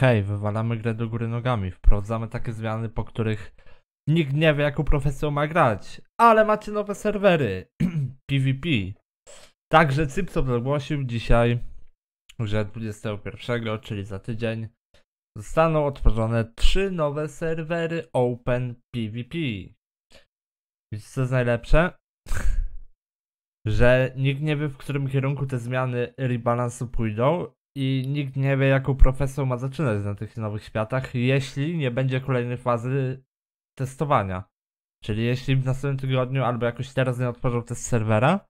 hej, wywalamy grę do góry nogami, wprowadzamy takie zmiany, po których nikt nie wie, jaką profesją ma grać, ale macie nowe serwery, PvP. Także Cipsop ogłosił dzisiaj, że 21, czyli za tydzień, zostaną otworzone trzy nowe serwery Open PvP. Widzicie, co jest najlepsze? że nikt nie wie, w którym kierunku te zmiany rebalansu pójdą i nikt nie wie, jaką profesją ma zaczynać na tych nowych światach, jeśli nie będzie kolejnej fazy testowania. Czyli jeśli w następnym tygodniu albo jakoś teraz nie otworzą test serwera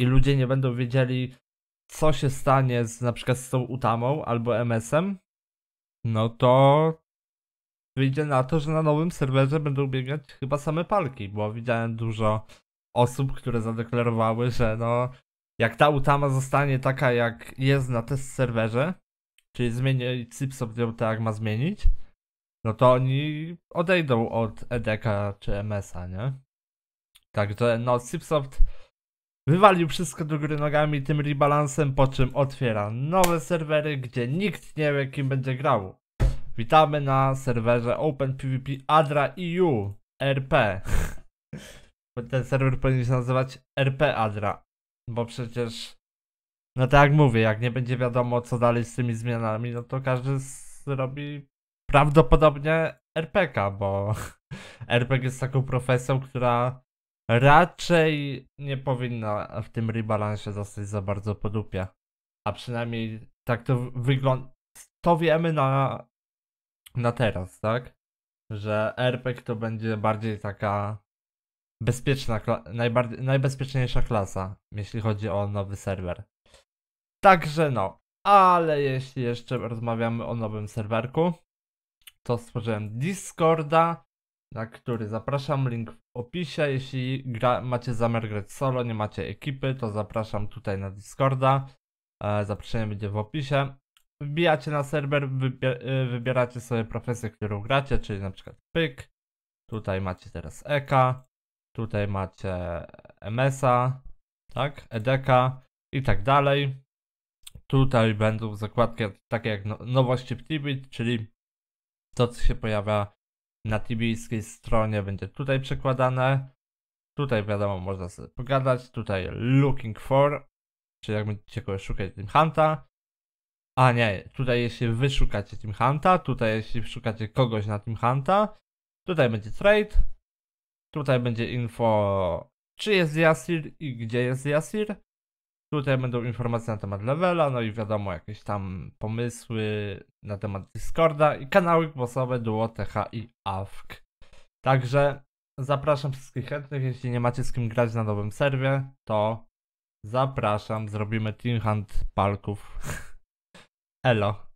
i ludzie nie będą wiedzieli, co się stanie z, na przykład z tą Utamą albo MS-em, no to wyjdzie na to, że na nowym serwerze będą biegać chyba same palki, bo widziałem dużo osób, które zadeklarowały, że no jak ta Utama zostanie taka, jak jest na test serwerze, czyli zmieni Cipsop ją tak, jak ma zmienić, no to oni odejdą od EDK czy MS-a, nie? Także no, Cipsoft wywalił wszystko do góry nogami tym rebalansem, po czym otwiera nowe serwery, gdzie nikt nie wie, kim będzie grał. Witamy na serwerze OpenPVP Adra EU RP. Ten serwer powinien się nazywać RP Adra, bo przecież, no tak jak mówię, jak nie będzie wiadomo co dalej z tymi zmianami, no to każdy zrobi prawdopodobnie RPK, bo RPG jest taką profesją, która raczej nie powinna w tym rebalansie zostać za bardzo po dupie. A przynajmniej tak to wygląda. To wiemy na, na teraz, tak? Że RPG to będzie bardziej taka bezpieczna, najbardziej, najbezpieczniejsza klasa, jeśli chodzi o nowy serwer. Także no, ale jeśli jeszcze rozmawiamy o nowym serwerku, to stworzyłem Discorda, na który zapraszam, link w opisie. Jeśli gra, macie zamiar grać solo, nie macie ekipy, to zapraszam tutaj na Discorda. E, zaproszenie będzie w opisie. Wbijacie na serwer, e, wybieracie sobie profesję, którą gracie, czyli na przykład pyk. Tutaj macie teraz Eka. Tutaj macie MS-a, tak, Edeka i tak dalej. Tutaj będą zakładki takie jak no, nowości w Tibit, czyli to co się pojawia na tibijskiej stronie będzie tutaj przekładane. Tutaj wiadomo, można sobie pogadać. Tutaj looking for, czyli jak będziecie kogoś szukać Team Hunta. A nie, tutaj jeśli wyszukacie Team Hunta, tutaj jeśli szukacie kogoś na Team Hunta, tutaj będzie trade, Tutaj będzie info, czy jest Jasir i gdzie jest Jasir. Tutaj będą informacje na temat levela, no i wiadomo, jakieś tam pomysły na temat Discorda i kanały głosowe Duo, TH i AFK. Także zapraszam wszystkich chętnych, jeśli nie macie z kim grać na nowym serwie, to zapraszam, zrobimy Team Hunt Palków. Elo.